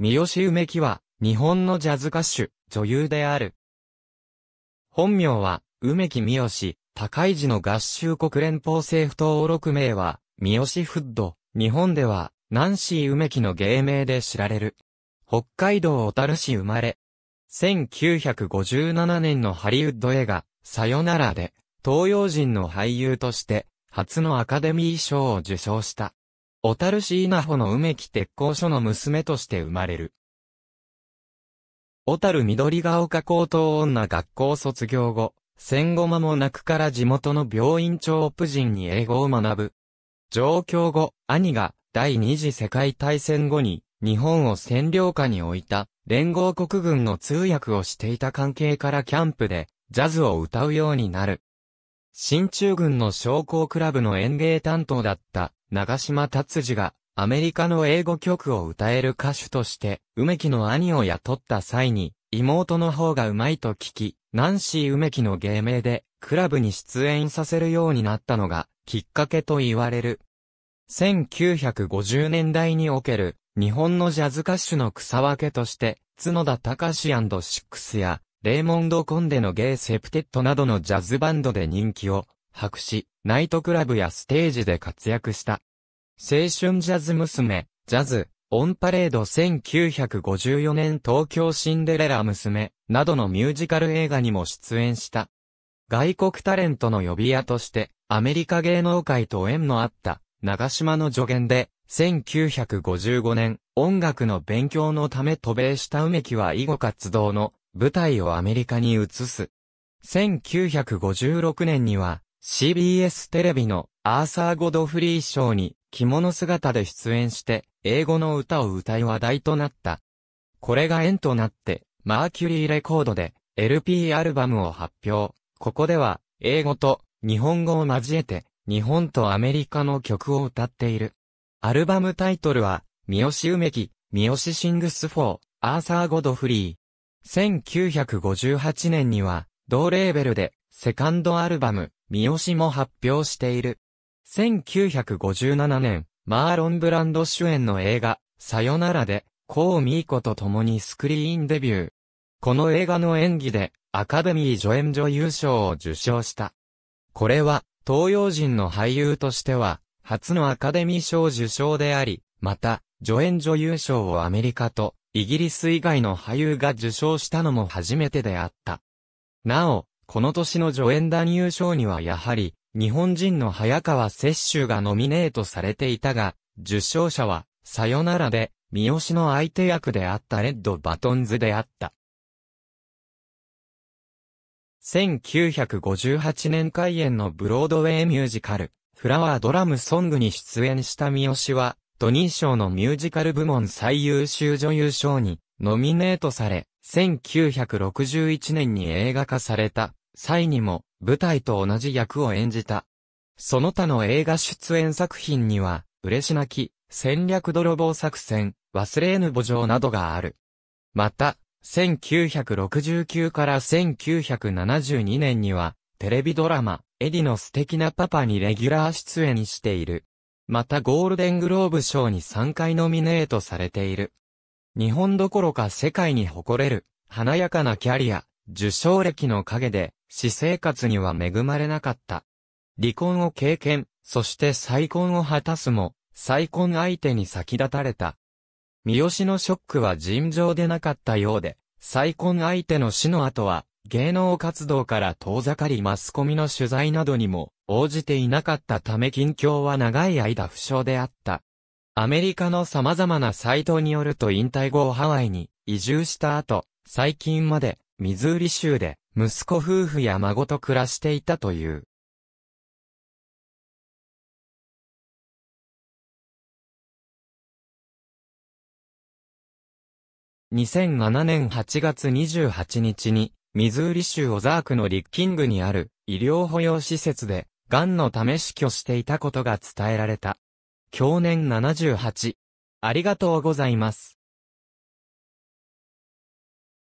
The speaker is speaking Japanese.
三好梅木は、日本のジャズ歌手、女優である。本名は、梅木三好、高い寺の合衆国連邦政府登録名は、三好フッド。日本では、ナンシー梅木の芸名で知られる。北海道小樽市生まれ。1957年のハリウッド映画、さよならで、東洋人の俳優として、初のアカデミー賞を受賞した。小樽市稲穂の梅木鉄工所の娘として生まれる。小樽緑が丘高等女学校卒業後、戦後間もなくから地元の病院長ジ人に英語を学ぶ。上京後、兄が第二次世界大戦後に日本を占領下に置いた連合国軍の通訳をしていた関係からキャンプでジャズを歌うようになる。新中軍の将校クラブの演芸担当だった長島達治がアメリカの英語曲を歌える歌手として、梅木の兄を雇った際に、妹の方がうまいと聞き、ナンシー梅木の芸名で、クラブに出演させるようになったのが、きっかけと言われる。1950年代における、日本のジャズ歌手の草分けとして、角田隆シックスや、レーモンド・コンデのゲイ・セプテットなどのジャズバンドで人気を白紙、ナイトクラブやステージで活躍した。青春ジャズ娘、ジャズ、オンパレード1954年東京シンデレラ娘、などのミュージカル映画にも出演した。外国タレントの呼び屋として、アメリカ芸能界と縁のあった、長島の助言で、1955年、音楽の勉強のため渡米した梅木は囲碁活動の舞台をアメリカに移す。1956年には、CBS テレビのアーサー・ゴドフリー賞に着物姿で出演して英語の歌を歌い話題となった。これが縁となってマーキュリーレコードで LP アルバムを発表。ここでは英語と日本語を交えて日本とアメリカの曲を歌っている。アルバムタイトルは三好梅木、三好シングス4、アーサー・ゴドフリー。1958年には同レーベルでセカンドアルバム三好も発表している。1957年、マーロン・ブランド主演の映画、さよならで、コーミーコと共にスクリーンデビュー。この映画の演技で、アカデミー助演女優賞を受賞した。これは、東洋人の俳優としては、初のアカデミー賞受賞であり、また、助演女優賞をアメリカと、イギリス以外の俳優が受賞したのも初めてであった。なお、この年の助演男優賞にはやはり、日本人の早川雪舟がノミネートされていたが、受賞者は、さよならで、三好の相手役であったレッド・バトンズであった。1958年開演のブロードウェイミュージカル、フラワードラムソングに出演した三好は、ドニー賞のミュージカル部門最優秀女優賞に、ノミネートされ、1961年に映画化された際にも舞台と同じ役を演じた。その他の映画出演作品には、嬉し泣き、戦略泥棒作戦、忘れぬ墓場などがある。また、1969から1972年には、テレビドラマ、エディの素敵なパパにレギュラー出演している。またゴールデングローブ賞に3回ノミネートされている。日本どころか世界に誇れる、華やかなキャリア、受賞歴の陰で、私生活には恵まれなかった。離婚を経験、そして再婚を果たすも、再婚相手に先立たれた。三好のショックは尋常でなかったようで、再婚相手の死の後は、芸能活動から遠ざかりマスコミの取材などにも応じていなかったため近況は長い間不詳であった。アメリカの様々なサイトによると引退後ハワイに移住した後、最近までミズーリ州で息子夫婦や孫と暮らしていたという。2007年8月28日に、ミズーリ州オザークのリッキングにある医療保養施設で、癌のため死去していたことが伝えられた。享年78。ありがとうございます。